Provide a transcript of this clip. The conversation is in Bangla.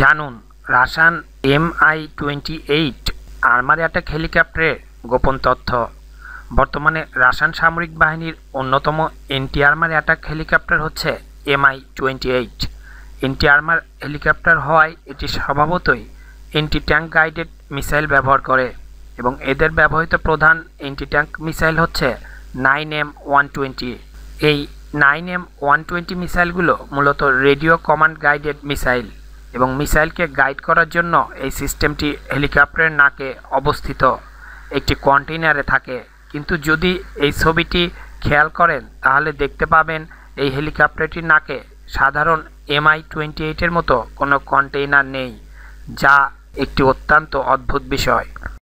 জানুন Russian I twenty eight armour attack হেলিকপ্টারের গোপন তথ্য বর্তমানে রাশান সামরিক বাহিনীর অন্যতম এন্টি আর্মার অ্যাটাক হেলিকপ্টার হচ্ছে M I twenty eight anti armour helicopter হওয়ায় এটি স্বভাবতই এন্টি ট্যাঙ্ক গাইডেড মিসাইল ব্যবহার করে এবং এদের ব্যবহৃত প্রধান এন্টি ট্যাঙ্ক মিসাইল হচ্ছে নাইন এম ওয়ান টোয়েন্টি এই নাইন এম ওয়ান টোয়েন্টি মিসাইলগুলো মূলত রেডিও কমান্ড গাইডেড মিসাইল এবং মিসাইলকে গাইড করার জন্য এই সিস্টেমটি হেলিকপ্টারের নাকে অবস্থিত একটি কন্টেইনারে থাকে কিন্তু যদি এই ছবিটি খেয়াল করেন তাহলে দেখতে পাবেন এই হেলিকপ্টারটির নাকে সাধারণ এমআই টোয়েন্টি এইটের মতো কোনো কন্টেইনার নেই যা একটি অত্যন্ত অদ্ভুত বিষয়